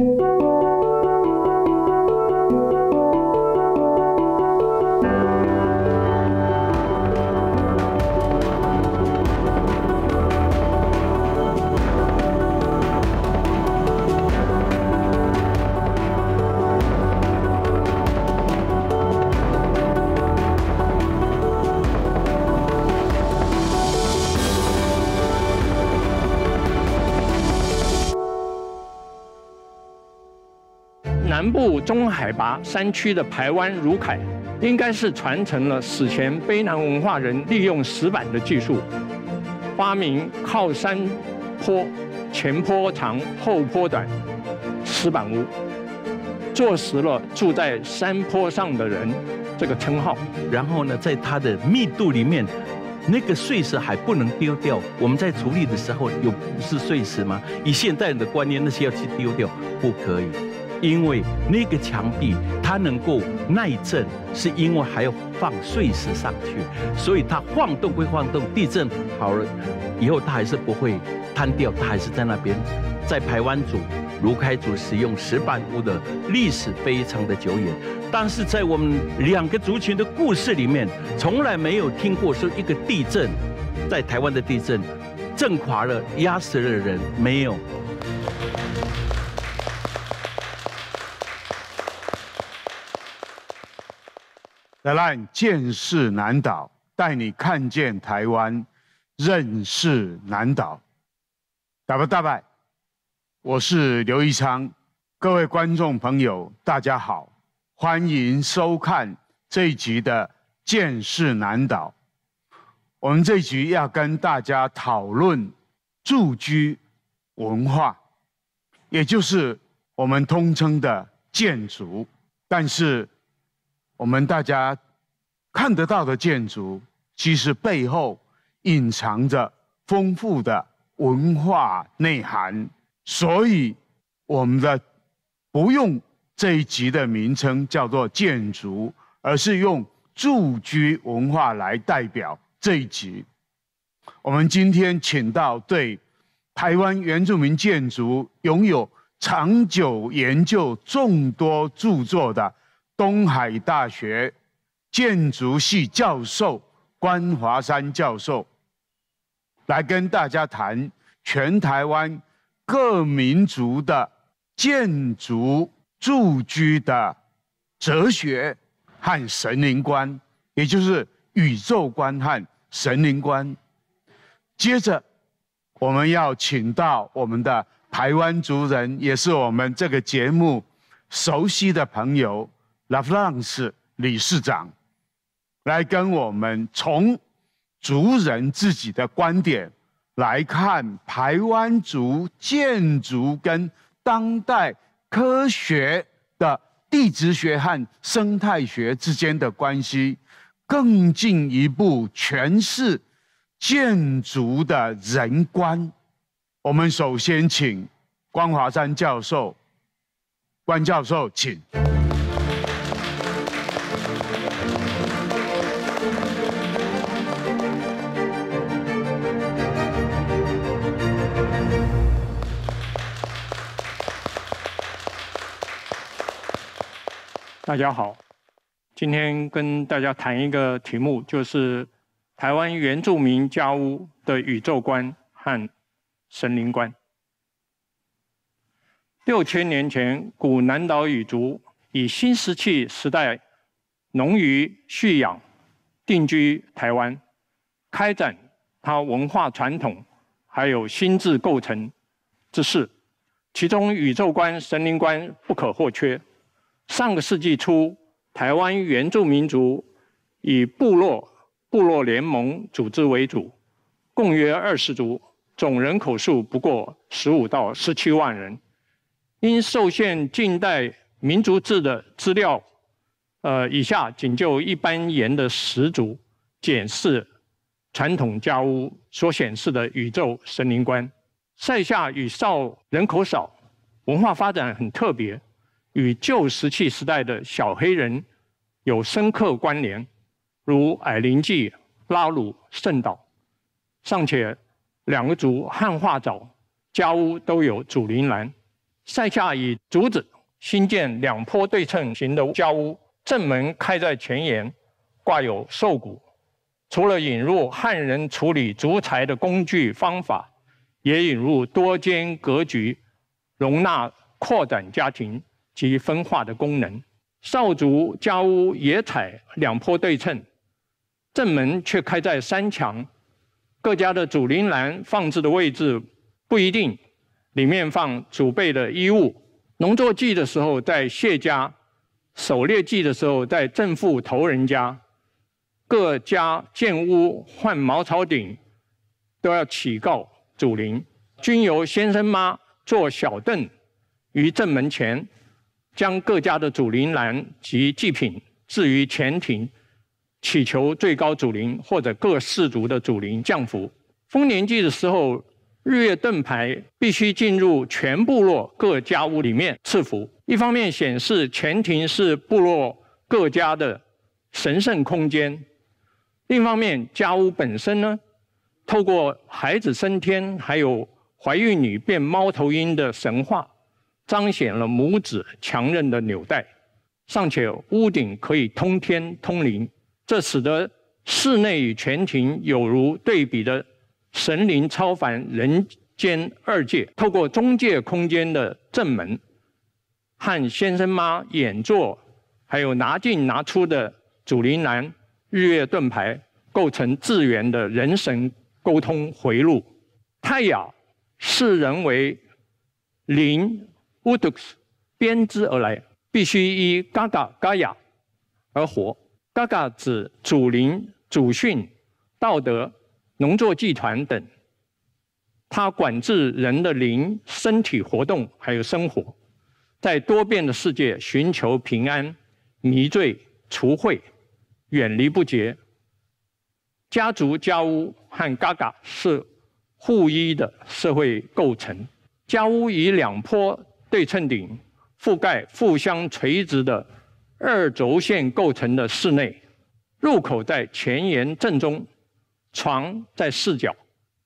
thank you 南部中海拔山区的排湾、如凯，应该是传承了史前卑南文化人利用石板的技术，发明靠山坡前坡长后坡短石板屋，坐实了住在山坡上的人这个称号。然后呢，在它的密度里面，那个碎石还不能丢掉。我们在处理的时候，有不是碎石吗？以现代人的观念，那些要去丢掉，不可以。因为那个墙壁它能够耐震，是因为还要放碎石上去，所以它晃动归晃动，地震好了以后它还是不会坍掉，它还是在那边。在台湾组、卢开祖使用石板屋的历史非常的久远，但是在我们两个族群的故事里面，从来没有听过说一个地震，在台湾的地震震垮了、压死了人没有。来让见识难倒，带你看见台湾，认识难倒。大不大拜，我是刘宜昌，各位观众朋友，大家好，欢迎收看这一集的《见识难倒》。我们这一集要跟大家讨论住居文化，也就是我们通称的建筑，但是。我们大家看得到的建筑，其实背后隐藏着丰富的文化内涵。所以，我们的不用这一集的名称叫做“建筑”，而是用“住居文化”来代表这一集。我们今天请到对台湾原住民建筑拥有长久研究、众多著作的。东海大学建筑系教授关华山教授来跟大家谈全台湾各民族的建筑住居的哲学和神灵观，也就是宇宙观和神灵观。接着，我们要请到我们的台湾族人，也是我们这个节目熟悉的朋友。拉夫朗斯理事长来跟我们从族人自己的观点来看台湾族建筑跟当代科学的地质学和生态学之间的关系，更进一步诠释建筑的人观。我们首先请关华山教授，关教授，请。大家好，今天跟大家谈一个题目，就是台湾原住民家屋的宇宙观和神灵观。六千年前，古南岛语族以新石器时代农渔畜养定居台湾，开展它文化传统还有心智构成之事，其中宇宙观、神灵观不可或缺。上个世纪初，台湾原住民族以部落、部落联盟组织为主，共约二十族，总人口数不过十五到十七万人。因受限近代民族志的资料，呃，以下仅就一般言的十族，检视传统家屋所显示的宇宙神灵观。塞夏与少人口少，文化发展很特别。与旧石器时代的小黑人有深刻关联，如矮林记、拉鲁圣岛，尚且两个族汉化早，家屋都有主林栏。塞下以竹子新建两坡对称型的家屋，正门开在前沿，挂有兽骨。除了引入汉人处理竹材的工具方法，也引入多间格局，容纳扩展家庭。及分化的功能。少族家屋野采两坡对称，正门却开在山墙。各家的祖灵栏放置的位置不一定，里面放祖辈的衣物。农作祭的时候在谢家，狩猎祭的时候在正副头人家。各家建屋换茅草顶，都要起告祖灵，均由先生妈坐小凳于正门前。将各家的祖灵栏及祭品置于前庭，祈求最高祖灵或者各氏族的祖灵降福。丰年祭的时候，日月盾牌必须进入全部落各家屋里面赐福。一方面显示前庭是部落各家的神圣空间；另一方面，家屋本身呢，透过孩子升天，还有怀孕女变猫头鹰的神话。彰显了母子强韧的纽带，尚且屋顶可以通天通灵，这使得室内与全庭有如对比的神灵超凡人间二界。透过中介空间的正门，和先生妈演坐，还有拿进拿出的祖灵篮、日月盾牌，构成自圆的人神沟通回路。太雅视人为灵。乌 k 斯编织而来，必须以嘎嘎嘎雅而活。嘎嘎指祖灵、祖训、道德、农作集团等，它管制人的灵、身体活动，还有生活。在多变的世界寻求平安、迷醉、除秽、远离不洁。家族、家屋和嘎嘎是互依的社会构成。家屋以两坡。对称顶覆盖互相垂直的二轴线构成的室内，入口在前沿正中，床在四角。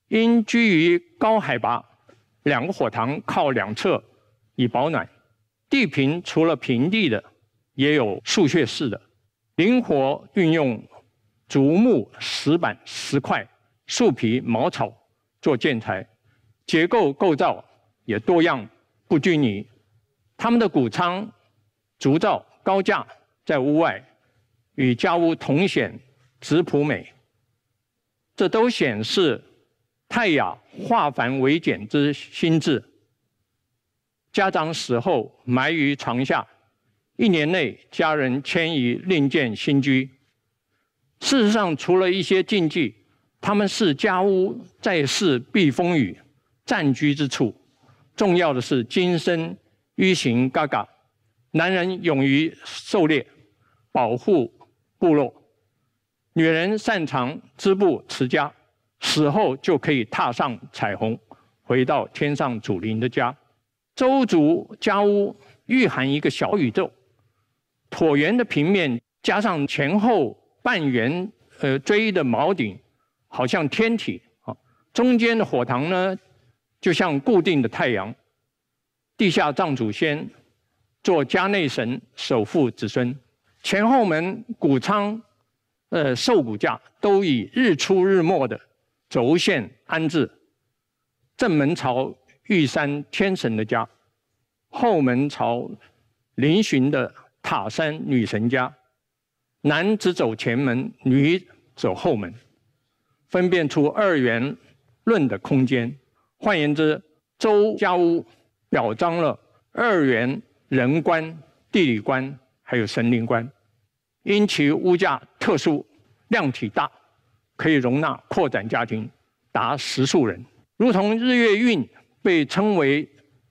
因居于高海拔，两个火塘靠两侧以保暖。地坪除了平地的，也有竖穴式的，灵活运用竹木、石板、石块、树皮、茅草做建材，结构构造也多样。不拘泥，他们的谷仓、竹灶高架在屋外，与家屋同显质朴美。这都显示太雅化繁为简之心智。家长死后埋于床下，一年内家人迁移另建新居。事实上，除了一些禁忌，他们是家屋在世避风雨暂居之处。重要的是，今生欲行嘎嘎，男人勇于狩猎，保护部落；女人擅长织布持家。死后就可以踏上彩虹，回到天上祖灵的家。周族家屋蕴含一个小宇宙，椭圆的平面加上前后半圆，呃，锥的锚顶，好像天体啊。中间的火塘呢？就像固定的太阳，地下葬祖先，做家内神守护子孙，前后门谷仓，呃兽骨架都以日出日没的轴线安置，正门朝玉山天神的家，后门朝嶙峋的塔山女神家，男只走前门，女走后门，分辨出二元论的空间。换言之，周家屋表彰了二元人观、地理观，还有神灵观。因其屋架特殊、量体大，可以容纳扩展家庭，达十数人。如同日月运被称为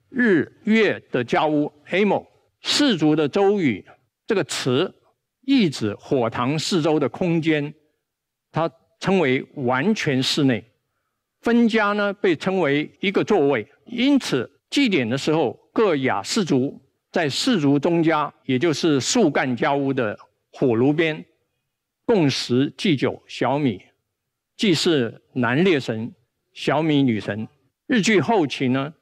日月的家屋，m 某氏族的周语这个词，意指火塘四周的空间，它称为完全室内。分家呢，被称为一个座位，因此祭典的时候，各雅氏族在氏族宗家，也就是树干家屋的火炉边，共食祭酒小米，祭祀男烈神小米女神。日据后期呢，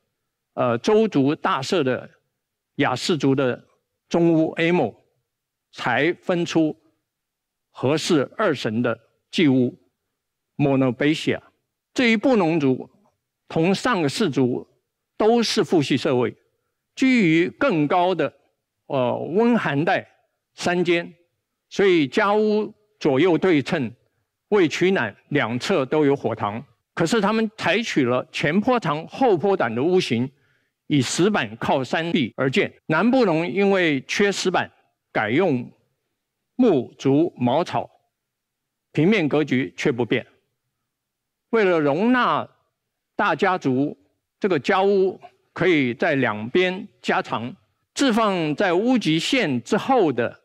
呃，周族大社的雅氏族的中屋 A 某，才分出何氏二神的祭屋 Monobasia。这一布农族同上个氏族都是父系社会，居于更高的呃温寒带山间，所以家屋左右对称，为取暖两侧都有火塘。可是他们采取了前坡长后坡短的屋型，以石板靠山壁而建。南部农因为缺石板，改用木竹茅草，平面格局却不变。为了容纳大家族，这个家屋可以在两边加长，置放在屋脊线之后的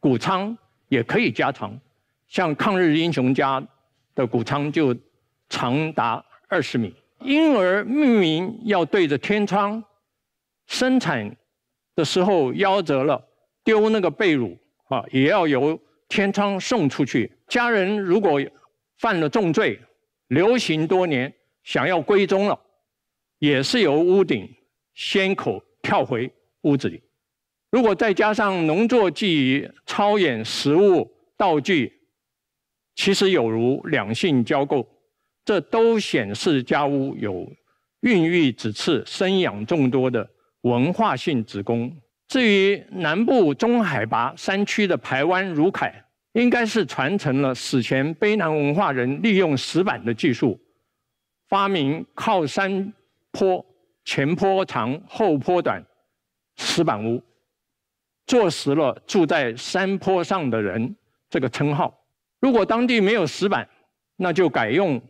谷仓也可以加长。像抗日英雄家的谷仓就长达二十米，因而命名要对着天窗。生产的时候夭折了，丢那个被褥啊，也要由天窗送出去。家人如果犯了重罪。流行多年，想要归宗了，也是由屋顶先口跳回屋子里。如果再加上农作技艺操演食物道具，其实有如两性交媾，这都显示家屋有孕育子嗣、生养众多的文化性子宫。至于南部中海拔山区的排湾、如凯。应该是传承了史前卑南文化人利用石板的技术，发明靠山坡、前坡长、后坡短石板屋，坐实了住在山坡上的人这个称号。如果当地没有石板，那就改用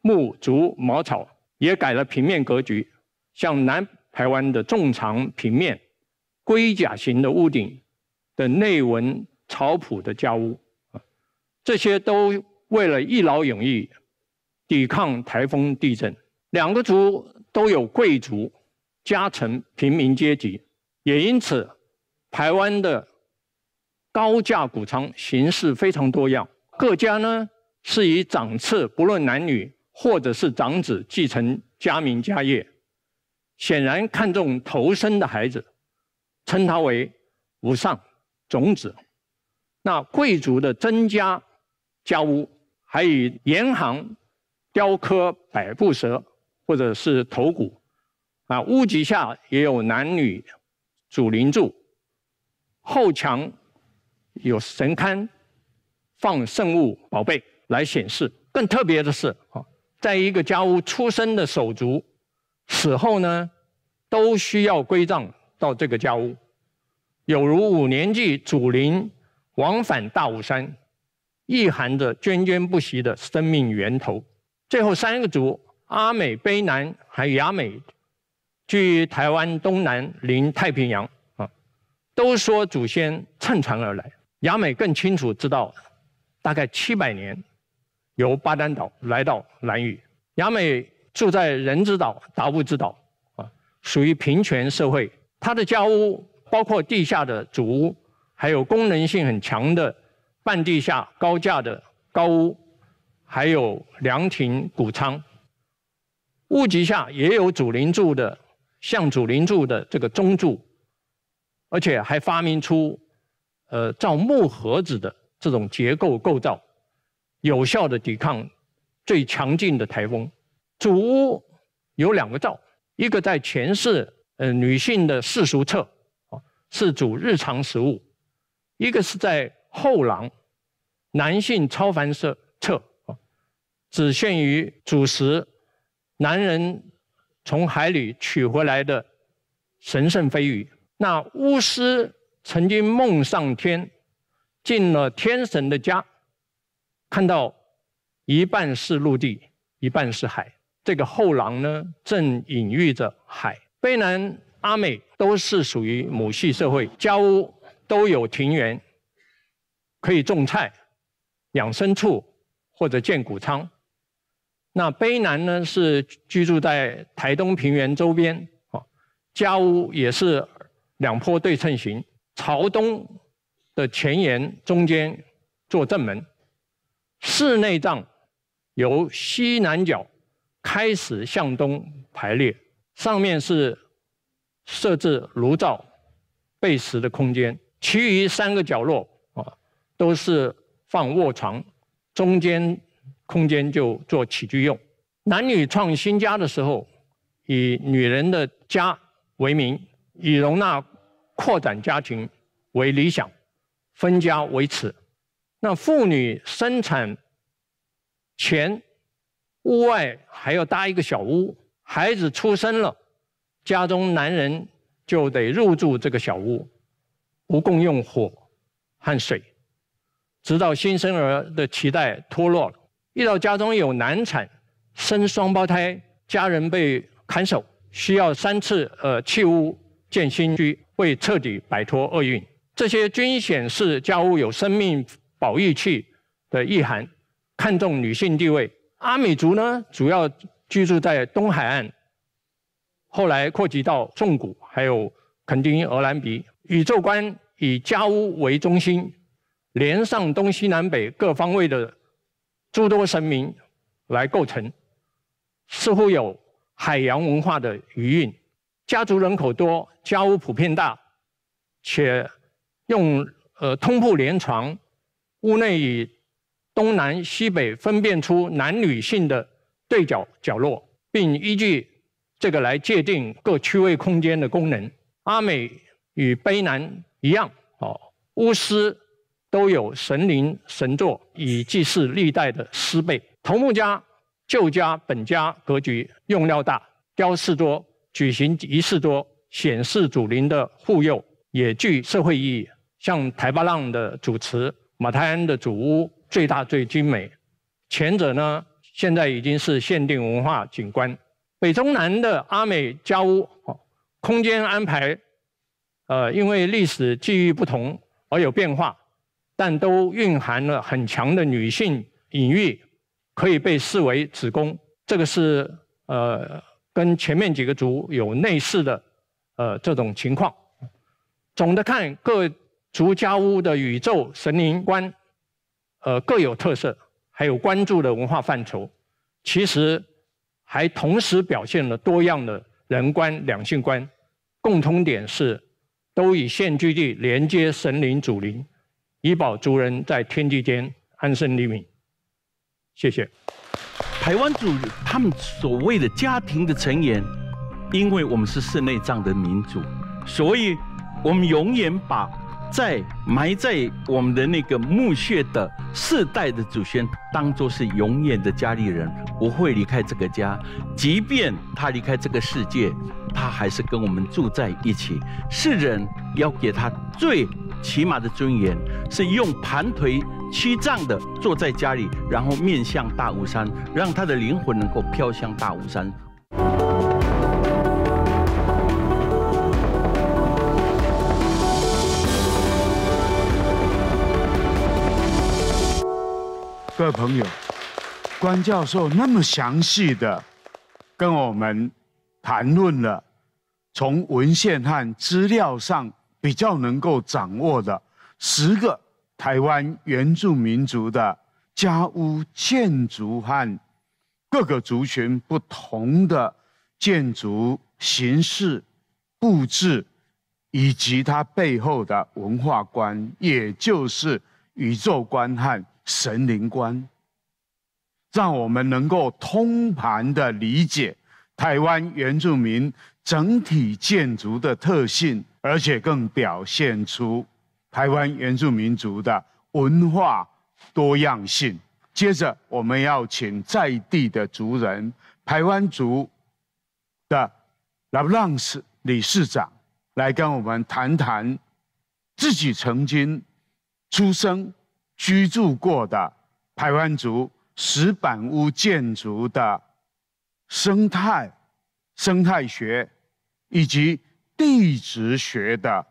木、竹、茅草，也改了平面格局，像南台湾的纵长平面、龟甲形的屋顶的内纹草埔的家屋。这些都为了一劳永逸，抵抗台风、地震。两个族都有贵族、家臣、平民阶级，也因此，台湾的高价谷仓形式非常多样。各家呢是以长次，不论男女，或者是长子继承家名家业，显然看重头生的孩子，称他为无上种子。那贵族的增加。家屋还有严行雕刻百步蛇或者是头骨，啊，屋脊下也有男女主灵柱，后墙有神龛放圣物宝贝来显示。更特别的是，啊，在一个家屋出生的手足死后呢，都需要归葬到这个家屋，有如五年祭主灵往返大武山。蕴含着涓涓不息的生命源头。最后三个族：阿美、卑南还有雅美，居台湾东南，临太平洋啊。都说祖先乘船而来。雅美更清楚知道，大概七百年由巴丹岛来到南屿。雅美住在人之岛、达悟之岛啊，属于平权社会。他的家屋包括地下的祖屋，还有功能性很强的。半地下高架的高屋，还有凉亭、谷仓，屋脊下也有主林柱的，像主林柱的这个中柱，而且还发明出，呃，造木盒子的这种结构构造，有效的抵抗最强劲的台风。主屋有两个灶，一个在前室，呃，女性的世俗侧，是煮日常食物；一个是在。后廊，男性超凡设策，只限于主食。男人从海里取回来的神圣飞鱼。那巫师曾经梦上天，进了天神的家，看到一半是陆地，一半是海。这个后廊呢，正隐喻着海。卑南阿美都是属于母系社会，家屋都有庭园。可以种菜、养牲畜或者建谷仓。那卑南呢？是居住在台东平原周边啊，家屋也是两坡对称型，朝东的前沿中间做正门，室内帐由西南角开始向东排列，上面是设置炉灶、备食的空间，其余三个角落。都是放卧床，中间空间就做起居用。男女创新家的时候，以女人的家为名，以容纳扩展家庭为理想，分家为耻。那妇女生产前，屋外还要搭一个小屋。孩子出生了，家中男人就得入住这个小屋，不共用火和水。直到新生儿的脐带脱落，遇到家中有难产、生双胞胎、家人被砍首，需要三次呃弃屋建新居，为彻底摆脱厄运，这些均显示家屋有生命保育器的意涵，看重女性地位。阿美族呢，主要居住在东海岸，后来扩及到纵谷，还有肯丁、鹅兰比。宇宙观以家屋为中心。连上东西南北各方位的诸多神明来构成，似乎有海洋文化的余韵。家族人口多，家屋普遍大，且用呃通铺连床。屋内以东南西北分辨出男女性的对角角落，并依据这个来界定各区位空间的功能。阿美与卑南一样，哦，巫师。都有神灵神座以祭祀历代的师辈。头目家旧家本家格局用料大，雕饰多，举行仪式多，显示祖灵的护佑，也具社会意义。像台巴浪的主祠、马太安的祖屋，最大最精美。前者呢，现在已经是限定文化景观。北中南的阿美家屋，空间安排，呃，因为历史际遇不同而有变化。但都蕴含了很强的女性隐喻，可以被视为子宫。这个是呃跟前面几个族有类似的呃这种情况。总的看，各族家屋的宇宙神灵观，呃各有特色，还有关注的文化范畴，其实还同时表现了多样的人观、两性观。共通点是，都以现居地连接神灵主灵。以保族人在天地间安身立命。谢谢。台湾族他们所谓的家庭的成员，因为我们是室内葬的民族，所以我们永远把在埋在我们的那个墓穴的世代的祖先，当做是永远的家里人，不会离开这个家，即便他离开这个世界。他还是跟我们住在一起，世人要给他最起码的尊严，是用盘腿屈葬的坐在家里，然后面向大武山，让他的灵魂能够飘向大武山。各位朋友，关教授那么详细的跟我们谈论了。从文献和资料上比较能够掌握的十个台湾原住民族的家屋建筑和各个族群不同的建筑形式、布置以及它背后的文化观，也就是宇宙观和神灵观，让我们能够通盘的理解台湾原住民。整体建筑的特性，而且更表现出台湾原住民族的文化多样性。接着，我们要请在地的族人——台湾族的 Lablance 理事长，来跟我们谈谈自己曾经出生、居住过的台湾族石板屋建筑的生态、生态学。以及地质学的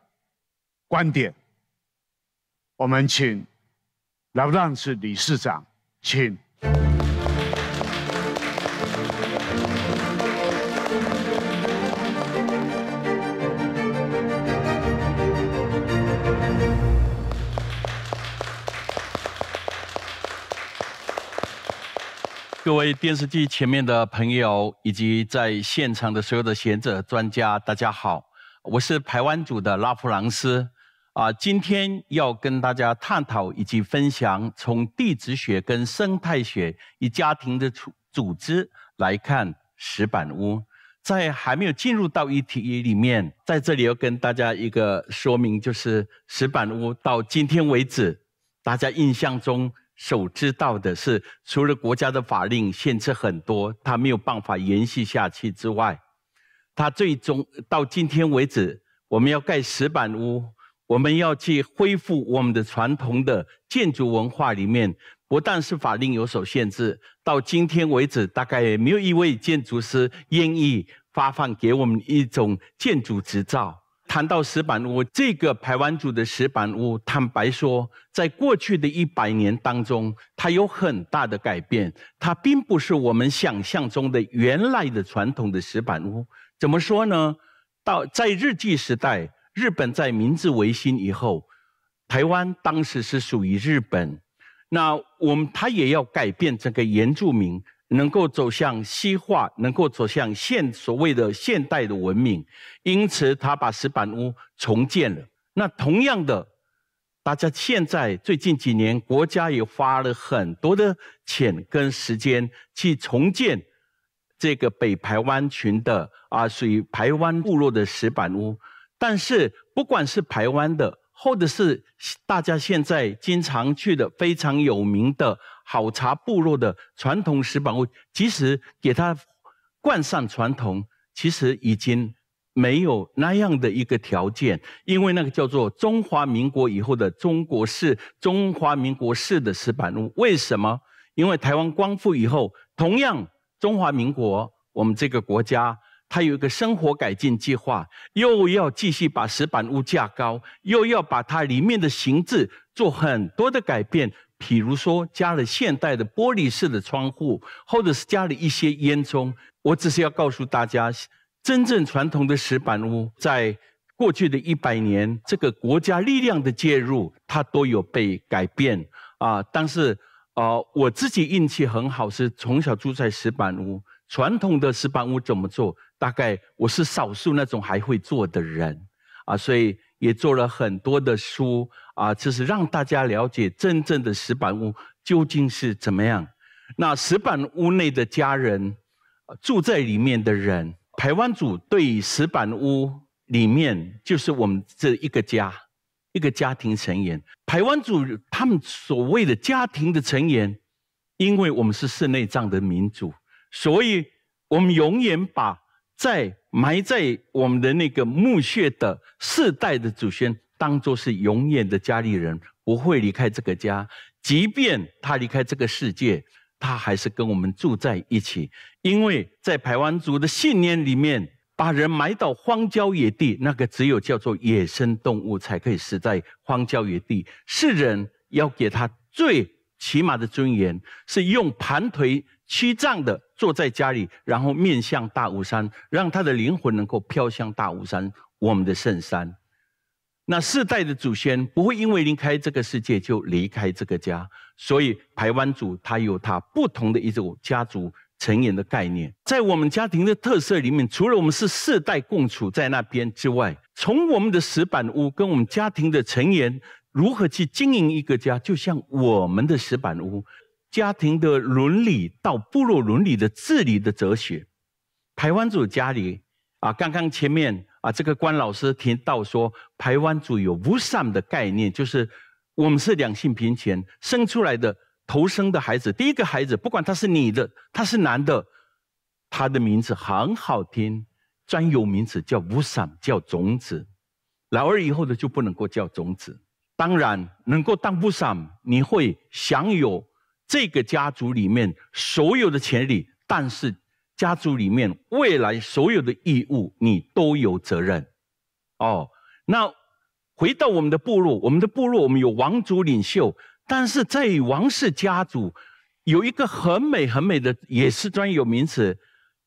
观点，我们请拉布兰斯理事长，请。各位电视机前面的朋友，以及在现场的所有的贤者、专家，大家好，我是台湾组的拉普朗斯，啊，今天要跟大家探讨以及分享，从地质学跟生态学与家庭的组组织来看石板屋，在还没有进入到议题里面，在这里要跟大家一个说明，就是石板屋到今天为止，大家印象中。手知道的是，除了国家的法令限制很多，它没有办法延续下去之外，它最终到今天为止，我们要盖石板屋，我们要去恢复我们的传统的建筑文化里面，不但是法令有所限制，到今天为止，大概也没有一位建筑师愿意发放给我们一种建筑执照。谈到石板屋，这个台湾族的石板屋，坦白说，在过去的一百年当中，它有很大的改变。它并不是我们想象中的原来的传统的石板屋。怎么说呢？到在日据时代，日本在明治维新以后，台湾当时是属于日本，那我们他也要改变这个原住民。能够走向西化，能够走向现所谓的现代的文明，因此他把石板屋重建了。那同样的，大家现在最近几年，国家也花了很多的钱跟时间去重建这个北台湾群的啊，属于台湾部落的石板屋。但是不管是台湾的，或者是大家现在经常去的非常有名的好茶部落的传统石板屋，即使给它冠上传统，其实已经没有那样的一个条件，因为那个叫做中华民国以后的中国式、中华民国式的石板屋。为什么？因为台湾光复以后，同样中华民国，我们这个国家。它有一个生活改进计划，又要继续把石板屋架高，又要把它里面的形制做很多的改变。比如说，加了现代的玻璃式的窗户，或者是加了一些烟囱。我只是要告诉大家，真正传统的石板屋，在过去的一百年，这个国家力量的介入，它都有被改变啊。但是，呃，我自己运气很好，是从小住在石板屋。传统的石板屋怎么做？大概我是少数那种还会做的人啊，所以也做了很多的书啊，就是让大家了解真正的石板屋究竟是怎么样。那石板屋内的家人，住在里面的人，排湾组对石板屋里面就是我们这一个家，一个家庭成员。排湾组他们所谓的家庭的成员，因为我们是室内葬的民族，所以我们永远把在埋在我们的那个墓穴的世代的祖先，当做是永远的家里人，不会离开这个家。即便他离开这个世界，他还是跟我们住在一起。因为在台湾族的信念里面，把人埋到荒郊野地，那个只有叫做野生动物才可以死在荒郊野地。是人要给他最起码的尊严，是用盘腿。西藏的坐在家里，然后面向大武山，让他的灵魂能够飘向大武山，我们的圣山。那世代的祖先不会因为离开这个世界就离开这个家，所以台湾族他有他不同的一种家族成员的概念。在我们家庭的特色里面，除了我们是世代共处在那边之外，从我们的石板屋跟我们家庭的成员如何去经营一个家，就像我们的石板屋。家庭的伦理到部落伦理的治理的哲学，台湾族家里啊，刚刚前面啊，这个关老师提到说，台湾族有无产的概念，就是我们是两性平权生出来的头生的孩子，第一个孩子不管他是女的他是男的，他的名字很好听，专有名词叫无产，叫种子。老二以后的就不能够叫种子。当然能够当无产，你会享有。这个家族里面所有的权利，但是家族里面未来所有的义务，你都有责任。哦，那回到我们的部落，我们的部落，我们有王族领袖，但是在王室家族有一个很美很美的，也是专有名词，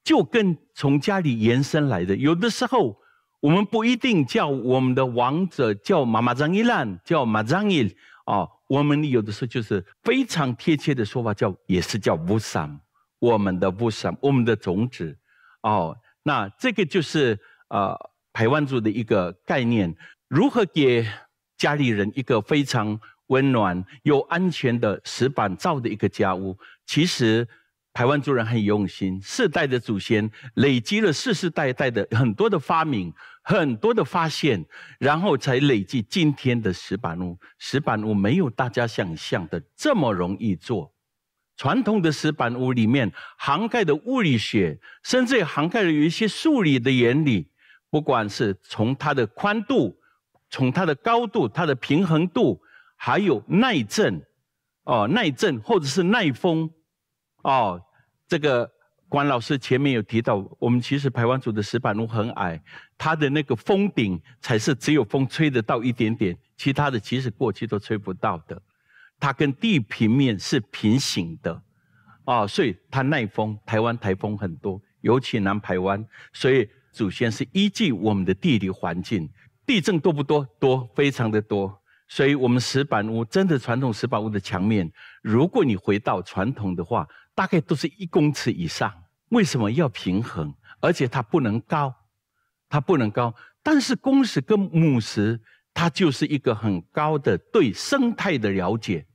就跟从家里延伸来的。有的时候我们不一定叫我们的王者叫马马张一烂，叫马张一哦。我们有的时候就是非常贴切的说法，叫也是叫无生，我们的无生，我们的种子，哦，那这个就是呃台湾族的一个概念，如何给家里人一个非常温暖、有安全的石板造的一个家屋，其实台湾族人很用心，世代的祖先累积了世世代代的很多的发明。很多的发现，然后才累积今天的石板屋。石板屋没有大家想象的这么容易做。传统的石板屋里面涵盖的物理学，甚至涵盖有一些数理的原理。不管是从它的宽度，从它的高度、它的平衡度，还有耐震，哦，耐震或者是耐风，哦，这个。关老师前面有提到，我们其实台湾族的石板屋很矮，它的那个峰顶才是只有风吹得到一点点，其他的其实过去都吹不到的。它跟地平面是平行的，啊，所以它耐风。台湾台风很多，尤其南台湾，所以祖先是依据我们的地理环境，地震多不多？多，非常的多。所以我们石板屋真的传统石板屋的墙面，如果你回到传统的话。大概都是一公尺以上，为什么要平衡？而且它不能高，它不能高。但是公石跟母石，它就是一个很高的对生态的了解。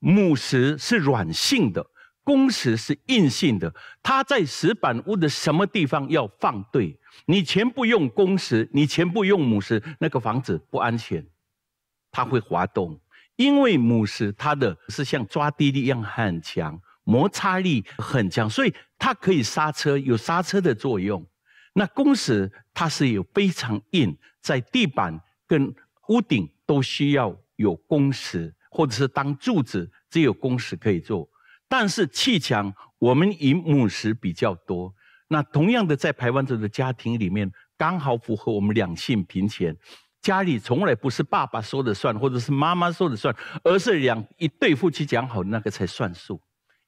母石是软性的，公石是硬性的。它在石板屋的什么地方要放对？你全部用公石，你全部用母石，那个房子不安全，它会滑动。因为母石它的是像抓地力一样很强。摩擦力很强，所以它可以刹车，有刹车的作用。那工时它是有非常硬，在地板跟屋顶都需要有工时，或者是当柱子，只有工时可以做。但是砌墙，我们以母石比较多。那同样的，在台湾族的家庭里面，刚好符合我们两性平权，家里从来不是爸爸说了算，或者是妈妈说了算，而是两一对夫妻讲好那个才算数。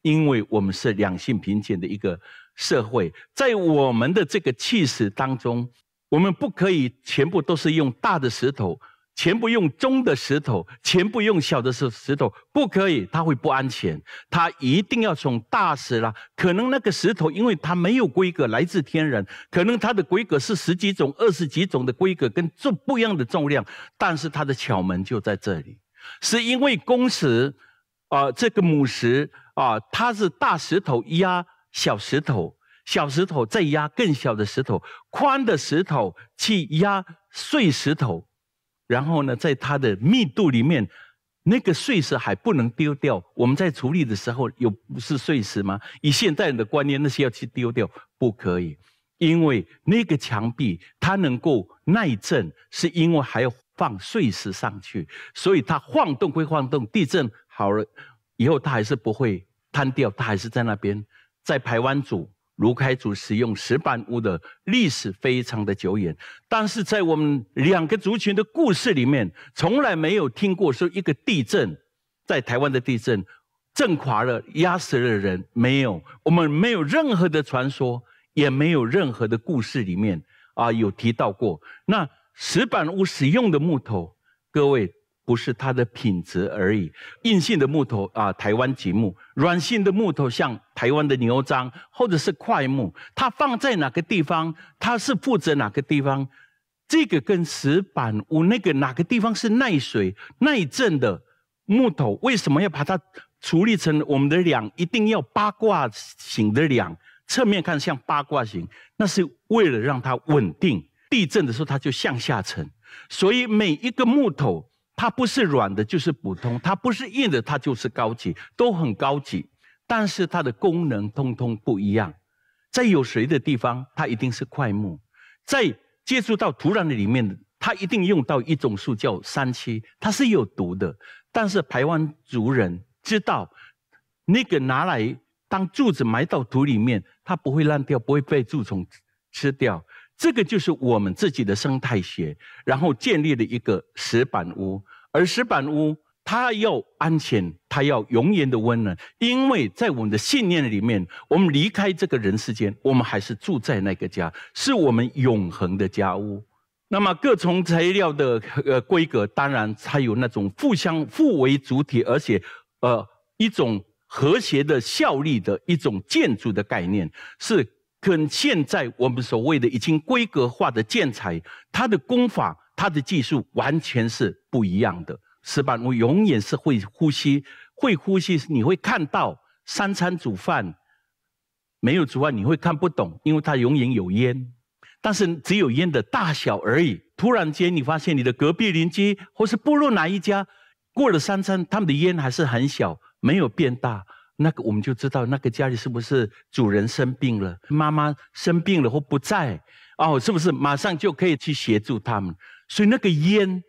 因为我们是两性平等的一个社会，在我们的这个气势当中，我们不可以全部都是用大的石头，全部用中的石头，全部用小的石石头，不可以，它会不安全。它一定要从大石啦。可能那个石头，因为它没有规格，来自天然，可能它的规格是十几种、二十几种的规格，跟重不一样的重量。但是它的巧门就在这里，是因为公石，啊，这个母石。啊，它是大石头压小石头，小石头再压更小的石头，宽的石头去压碎石头，然后呢，在它的密度里面，那个碎石还不能丢掉。我们在处理的时候，有不是碎石吗？以现代人的观念，那些要去丢掉，不可以，因为那个墙壁它能够耐震，是因为还要放碎石上去，所以它晃动归晃动，地震好了。以后他还是不会坍掉，他还是在那边，在台湾组，卢开组使用石板屋的历史非常的久远，但是在我们两个族群的故事里面，从来没有听过说一个地震，在台湾的地震震垮了、压死了人，没有，我们没有任何的传说，也没有任何的故事里面啊有提到过。那石板屋使用的木头，各位。不是它的品质而已，硬性的木头啊，台湾榉木；软性的木头像台湾的牛樟，或者是块木。它放在哪个地方，它是负责哪个地方。这个跟石板屋那个哪个地方是耐水、耐震的木头？为什么要把它处理成我们的梁？一定要八卦形的梁，侧面看像八卦形，那是为了让它稳定。地震的时候它就向下沉，所以每一个木头。它不是软的，就是普通；它不是硬的，它就是高级，都很高级。但是它的功能通通不一样。在有水的地方，它一定是块木；在接触到土壤的里面，它一定用到一种树叫三七，它是有毒的。但是台湾族人知道，那个拿来当柱子埋到土里面，它不会烂掉，不会被蛀虫吃掉。这个就是我们自己的生态学，然后建立了一个石板屋，而石板屋它要安全，它要永远的温暖，因为在我们的信念里面，我们离开这个人世间，我们还是住在那个家，是我们永恒的家屋。那么各种材料的呃规格，当然才有那种互相互为主体，而且呃一种和谐的效力的一种建筑的概念是。跟现在我们所谓的已经规格化的建材，它的工法、它的技术完全是不一样的。石板屋永远是会呼吸，会呼吸，你会看到三餐煮饭，没有煮饭你会看不懂，因为它永远有烟，但是只有烟的大小而已。突然间，你发现你的隔壁邻居或是不论哪一家，过了三餐，他们的烟还是很小，没有变大。那个我们就知道，那个家里是不是主人生病了，妈妈生病了或不在，哦，是不是马上就可以去协助他们？所以那个烟，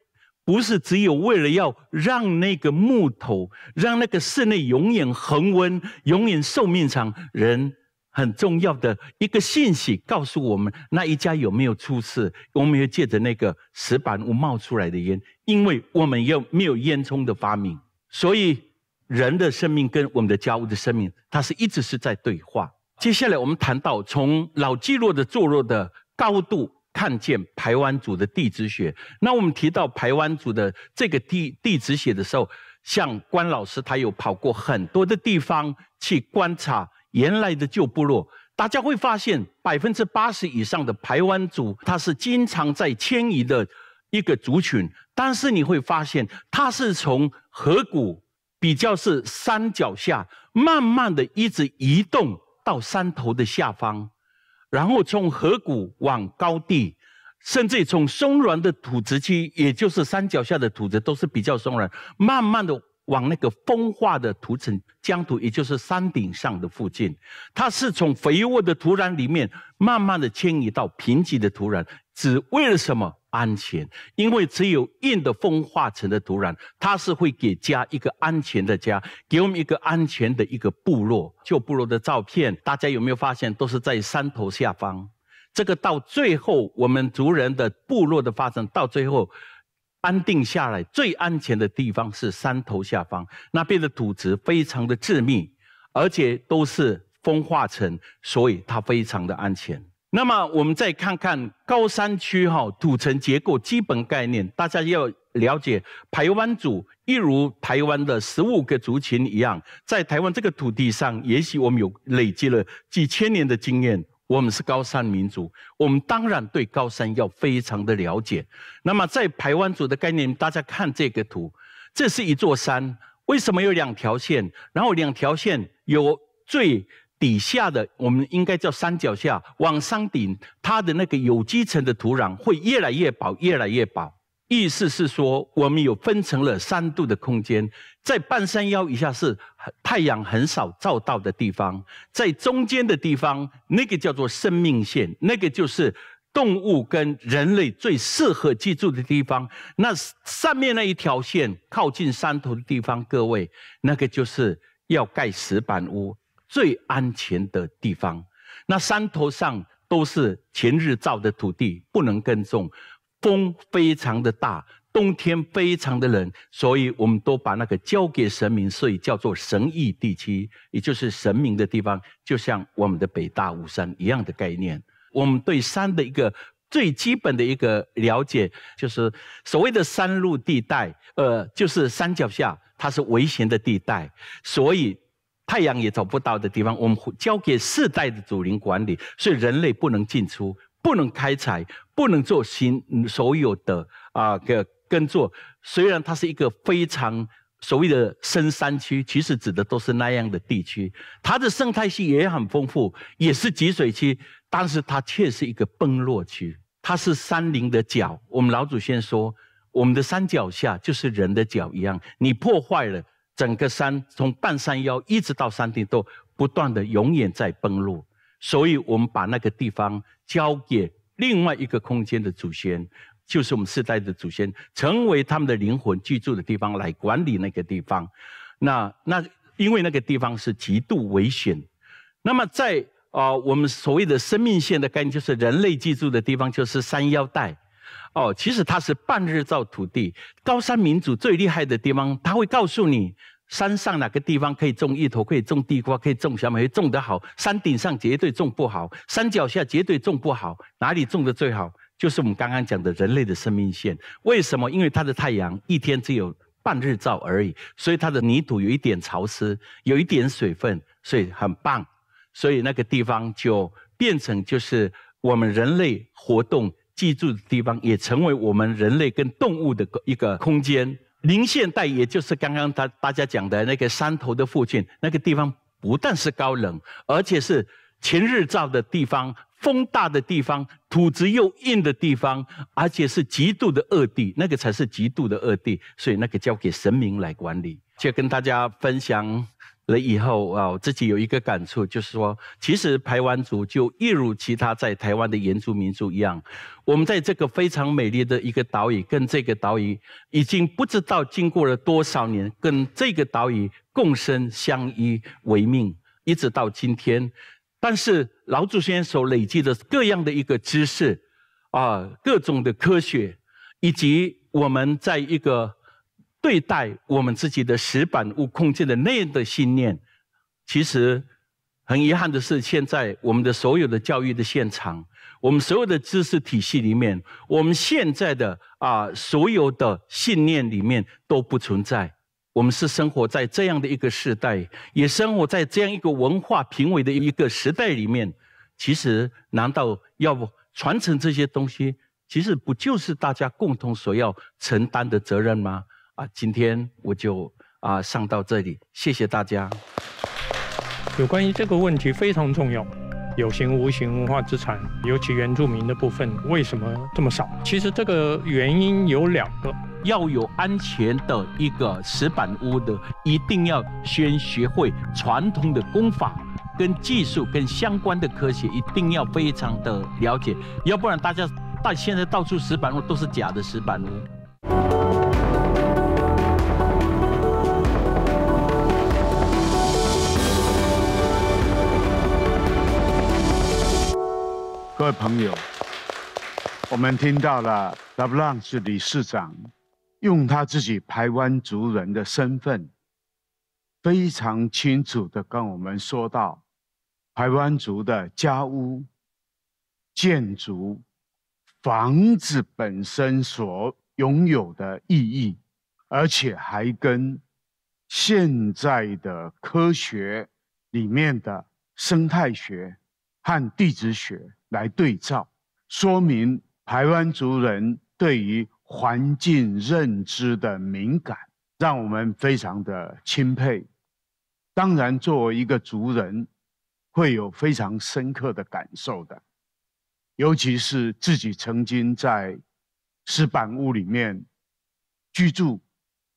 不是只有为了要让那个木头，让那个室内永远恒温，永远寿命长，人很重要的一个信息，告诉我们那一家有没有出事。我们要借着那个石板屋冒出来的烟，因为我们又没有烟囱的发明，所以。人的生命跟我们的家屋的生命，它是一直是在对话。接下来我们谈到从老基洛的坐落的高度，看见排湾族的地质学。那我们提到排湾族的这个地地质学的时候，像关老师他有跑过很多的地方去观察原来的旧部落，大家会发现百分之八十以上的排湾族，他是经常在迁移的一个族群。但是你会发现，他是从河谷。比较是山脚下慢慢的一直移动到山头的下方，然后从河谷往高地，甚至从松软的土质区，也就是山脚下的土质都是比较松软，慢慢的往那个风化的土层疆土，也就是山顶上的附近，它是从肥沃的土壤里面慢慢的迁移到贫瘠的土壤，只为了什么？安全，因为只有硬的风化成的土壤，它是会给家一个安全的家，给我们一个安全的一个部落。旧部落的照片，大家有没有发现都是在山头下方？这个到最后我们族人的部落的发展，到最后安定下来，最安全的地方是山头下方。那边的土质非常的致密，而且都是风化层，所以它非常的安全。那么我们再看看高山区哈土层结构基本概念，大家要了解。台湾族一如台湾的十五个族群一样，在台湾这个土地上，也许我们有累积了几千年的经验。我们是高山民族，我们当然对高山要非常的了解。那么在台湾族的概念，大家看这个图，这是一座山，为什么有两条线？然后两条线有最。底下的我们应该叫山脚下，往山顶，它的那个有机层的土壤会越来越薄，越来越薄。意思是说，我们有分成了三度的空间，在半山腰以下是太阳很少照到的地方，在中间的地方，那个叫做生命线，那个就是动物跟人类最适合居住的地方。那上面那一条线，靠近山头的地方，各位，那个就是要盖石板屋。最安全的地方，那山头上都是前日照的土地，不能耕种，风非常的大，冬天非常的冷，所以我们都把那个交给神明，所以叫做神意地区，也就是神明的地方，就像我们的北大武山一样的概念。我们对山的一个最基本的一个了解，就是所谓的山路地带，呃，就是山脚下，它是危险的地带，所以。太阳也找不到的地方，我们交给世代的祖灵管理，所以人类不能进出，不能开采，不能做新所有的啊，个耕作。虽然它是一个非常所谓的深山区，其实指的都是那样的地区。它的生态系也很丰富，也是集水区，但是它却是一个崩落区。它是山林的脚。我们老祖先说，我们的山脚下就是人的脚一样，你破坏了。整个山从半山腰一直到山顶都不断的永远在崩落，所以我们把那个地方交给另外一个空间的祖先，就是我们世代的祖先，成为他们的灵魂居住的地方来管理那个地方。那那因为那个地方是极度危险，那么在啊我们所谓的生命线的概念，就是人类居住的地方就是山腰带。哦，其实它是半日照土地。高山民族最厉害的地方，他会告诉你山上哪个地方可以种芋头，可以种地瓜，可以种小米，种得好。山顶上绝对种不好，山脚下绝对种不好。哪里种的最好，就是我们刚刚讲的人类的生命线。为什么？因为它的太阳一天只有半日照而已，所以它的泥土有一点潮湿，有一点水分，所以很棒。所以那个地方就变成就是我们人类活动。居住的地方也成为我们人类跟动物的一个空间。零现代，也就是刚刚大大家讲的那个山头的附近，那个地方不但是高冷，而且是全日照的地方、风大的地方、土质又硬的地方，而且是极度的恶地，那个才是极度的恶地。所以那个交给神明来管理。就跟大家分享。了以后啊，我自己有一个感触，就是说，其实台湾族就一如其他在台湾的原住民族一样，我们在这个非常美丽的一个岛屿，跟这个岛屿已经不知道经过了多少年，跟这个岛屿共生相依为命，一直到今天。但是，老祖先所累积的各样的一个知识啊，各种的科学，以及我们在一个。对待我们自己的石板屋、空间的那样的信念，其实很遗憾的是，现在我们的所有的教育的现场，我们所有的知识体系里面，我们现在的啊所有的信念里面都不存在。我们是生活在这样的一个时代，也生活在这样一个文化品味的一个时代里面。其实，难道要传承这些东西，其实不就是大家共同所要承担的责任吗？啊，今天我就啊上到这里，谢谢大家。有关于这个问题非常重要，有形无形文化资产，尤其原住民的部分，为什么这么少？其实这个原因有两个：要有安全的一个石板屋的，一定要先学会传统的功法跟技术跟相关的科学，一定要非常的了解，要不然大家到现在到处石板屋都是假的石板屋。各位朋友，我们听到了 l a n g 是理事长，用他自己台湾族人的身份，非常清楚的跟我们说到，台湾族的家屋建筑房子本身所拥有的意义，而且还跟现在的科学里面的生态学和地质学。来对照，说明台湾族人对于环境认知的敏感，让我们非常的钦佩。当然，作为一个族人，会有非常深刻的感受的，尤其是自己曾经在石板屋里面居住、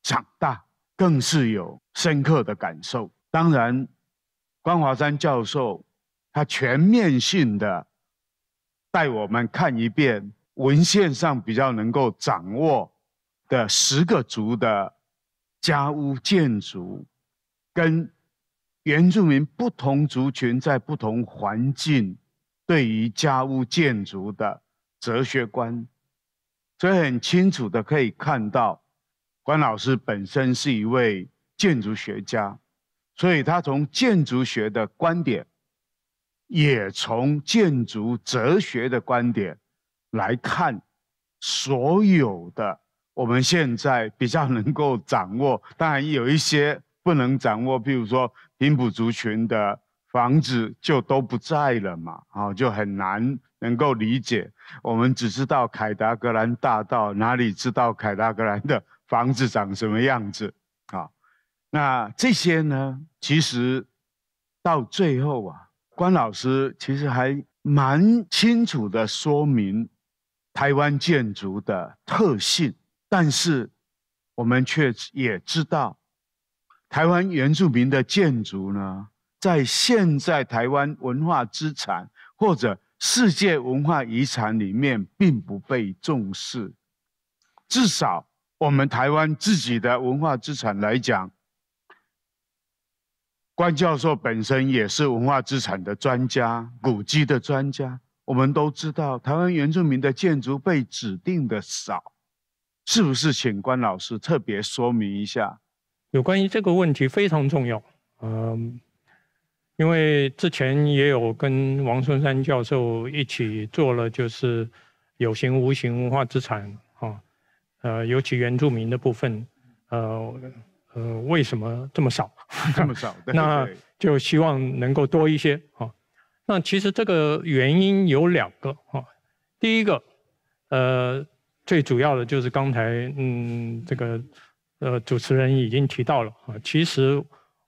长大，更是有深刻的感受。当然，关华山教授他全面性的。带我们看一遍文献上比较能够掌握的十个族的家屋建筑，跟原住民不同族群在不同环境对于家屋建筑的哲学观，所以很清楚的可以看到，关老师本身是一位建筑学家，所以他从建筑学的观点。也从建筑哲学的观点来看，所有的我们现在比较能够掌握，当然有一些不能掌握。比如说，原住族群的房子就都不在了嘛，啊，就很难能够理解。我们只知道凯达格兰大道，哪里知道凯达格兰的房子长什么样子啊？那这些呢，其实到最后啊。关老师其实还蛮清楚的说明台湾建筑的特性，但是我们却也知道，台湾原住民的建筑呢，在现在台湾文化资产或者世界文化遗产里面并不被重视，至少我们台湾自己的文化资产来讲。关教授本身也是文化资产的专家，古迹的专家。我们都知道，台湾原住民的建筑被指定的少，是不是？请关老师特别说明一下。有关于这个问题非常重要。嗯，因为之前也有跟王春山教授一起做了，就是有形、无形文化资产啊，呃，尤其原住民的部分，呃呃，为什么这么少？这么少，那就希望能够多一些啊。那其实这个原因有两个啊。第一个，呃，最主要的就是刚才嗯，这个呃主持人已经提到了啊。其实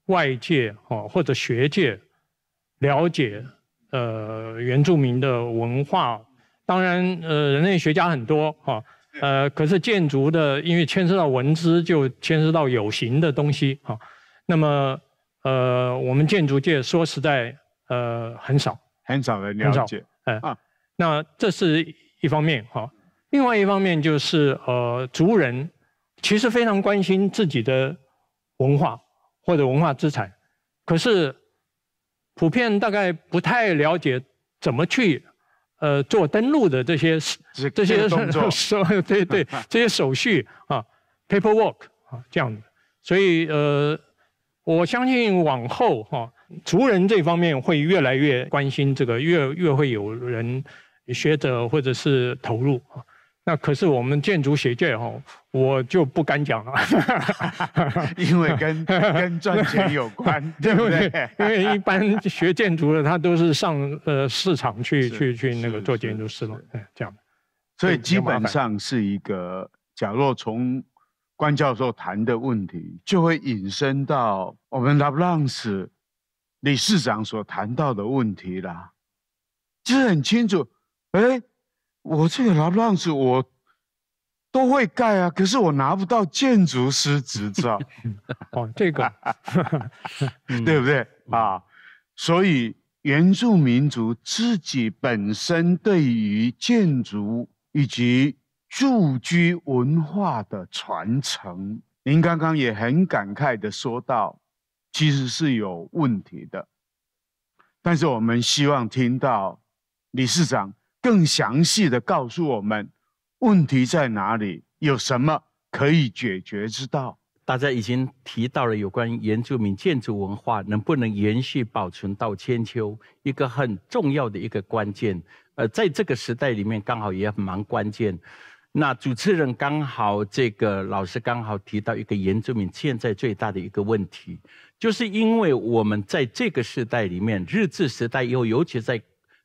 外界啊或者学界了解呃原住民的文化，当然呃人类学家很多啊，呃可是建筑的因为牵涉到文字，就牵涉到有形的东西啊。那么，呃，我们建筑界说实在，呃，很少，很少的了解，哎，啊，那这是一方面哈。另外一方面就是，呃，族人其实非常关心自己的文化或者文化资产，可是普遍大概不太了解怎么去，呃，做登陆的这些这些动作，对对，这些手续啊，paperwork 啊，这样的。所以，呃。我相信往后哈，族人这方面会越来越关心这个，越越会有人学者或者是投入那可是我们建筑学界哈，我就不敢讲了，因为跟跟赚钱有关，对不对？因为一般学建筑的他都是上呃市场去去去那个做建筑师了，这样。所以基本上是一个，假若从关教授谈的问题，就会引申到我们拉布朗斯理事长所谈到的问题啦，就是很清楚，哎，我这个拉布朗斯我都会盖啊，可是我拿不到建筑师执照。哦，这个 对不对啊？所以原住民族自己本身对于建筑以及。住居文化的传承，您刚刚也很感慨的说到，其实是有问题的。但是我们希望听到理事长更详细的告诉我们问题在哪里，有什么可以解决之道。大家已经提到了有关原住民建筑文化能不能延续保存到千秋，一个很重要的一个关键。呃，在这个时代里面，刚好也蛮关键。那主持人刚好，这个老师刚好提到一个原住民现在最大的一个问题，就是因为我们在这个时代里面，日治时代以后，尤其在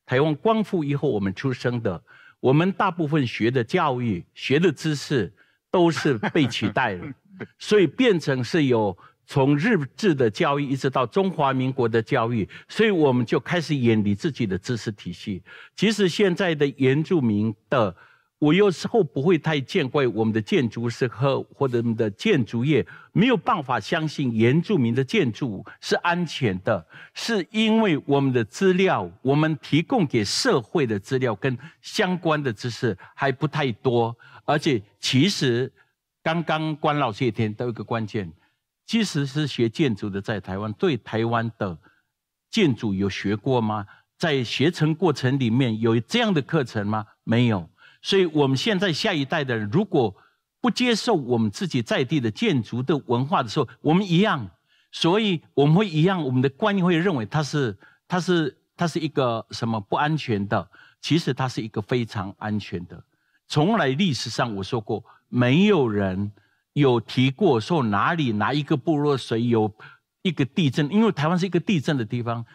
台湾光复以后，我们出生的，我们大部分学的教育、学的知识都是被取代了，所以变成是有从日治的教育一直到中华民国的教育，所以我们就开始远离自己的知识体系，其实现在的原住民的。我有时候不会太见怪，我们的建筑师和或者我们的建筑业没有办法相信原住民的建筑是安全的，是因为我们的资料，我们提供给社会的资料跟相关的知识还不太多，而且其实刚刚关老师也提到一个关键，即使是学建筑的在台湾，对台湾的建筑有学过吗？在学成过程里面有这样的课程吗？没有。所以我们现在下一代的人，如果不接受我们自己在地的建筑的文化的时候，我们一样，所以我们会一样，我们的观念会认为它是，它是，它是一个什么不安全的？其实它是一个非常安全的。从来历史上我说过，没有人有提过说哪里哪一个部落谁有一个地震，因为台湾是一个地震的地方。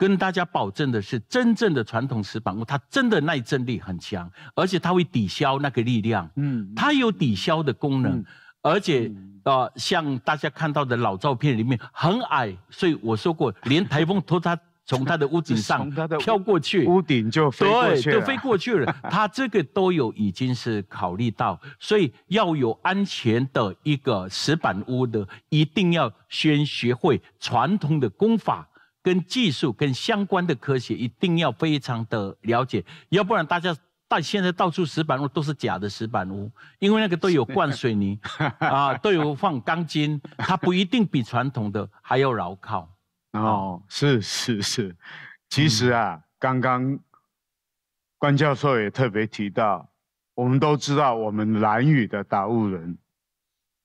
跟大家保证的是，真正的传统石板屋，它真的耐震力很强，而且它会抵消那个力量。嗯，它有抵消的功能，而且啊，像大家看到的老照片里面很矮，所以我说过，连台风都它从它的屋顶上 飘过去，屋顶就飞过去，就飞过去了。它这个都有已经是考虑到，所以要有安全的一个石板屋的，一定要先学会传统的功法。跟技术跟相关的科学一定要非常的了解，要不然大家到现在到处石板屋都是假的石板屋，因为那个都有灌水泥 啊，都有放钢筋，它不一定比传统的还要牢靠。哦，是是是，其实啊，刚刚关教授也特别提到，我们都知道我们蓝屿的打雾人。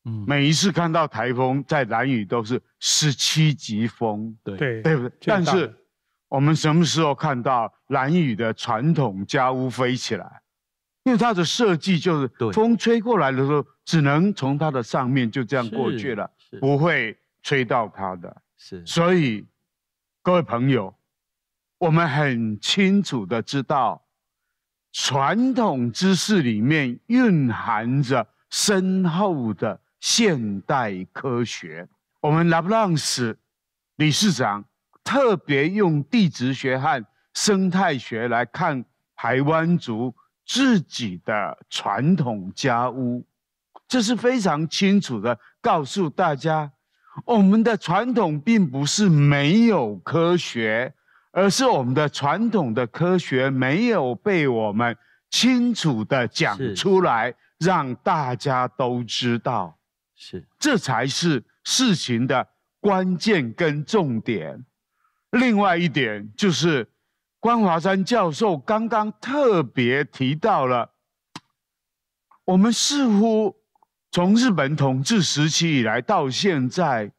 嗯，每一次看到台风在南屿都是十七级风，对对对不对？但是我们什么时候看到南屿的传统家屋飞起来？因为它的设计就是，风吹过来的时候，只能从它的上面就这样过去了，不会吹到它的。是，所以各位朋友，我们很清楚的知道，传统知识里面蕴含着深厚的。现代科学，我们拉布朗斯理事长特别用地质学和生态学来看台湾族自己的传统家屋，这是非常清楚的告诉大家，我们的传统并不是没有科学，而是我们的传统的科学没有被我们清楚的讲出来，让大家都知道。是，这才是事情的关键跟重点。另外一点就是，关华山教授刚刚特别提到了，我们似乎从日本统治时期以来到现在，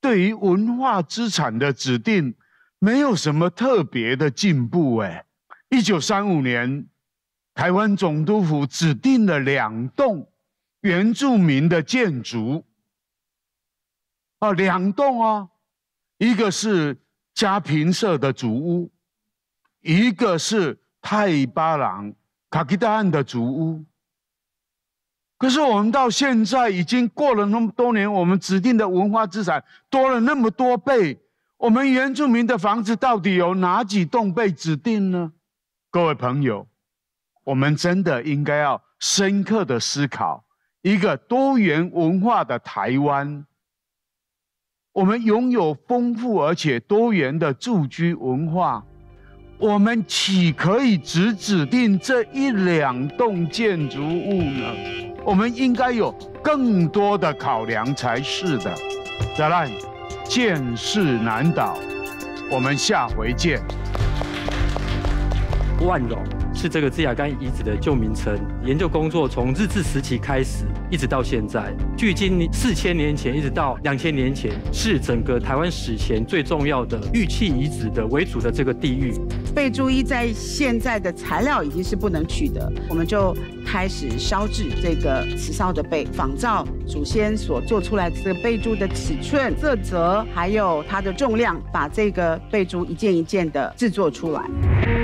对于文化资产的指定，没有什么特别的进步。哎，一九三五年，台湾总督府指定了两栋。原住民的建筑，啊，两栋啊，一个是家平社的主屋，一个是泰巴郎卡吉达岸的主屋。可是我们到现在已经过了那么多年，我们指定的文化资产多了那么多倍，我们原住民的房子到底有哪几栋被指定呢？各位朋友，我们真的应该要深刻的思考。一个多元文化的台湾，我们拥有丰富而且多元的住居文化，我们岂可以只指定这一两栋建筑物呢？我们应该有更多的考量才是的。再来，见势难倒，我们下回见。万总。是这个芝雅干遗址的旧名称。研究工作从日治时期开始，一直到现在，距今四千年前，一直到两千年前，是整个台湾史前最重要的玉器遗址的为主的这个地域。贝珠一在现在的材料已经是不能取的，我们就开始烧制这个瓷烧的贝，仿照祖先所做出来这个贝珠的尺寸、色泽，还有它的重量，把这个贝珠一件一件的制作出来。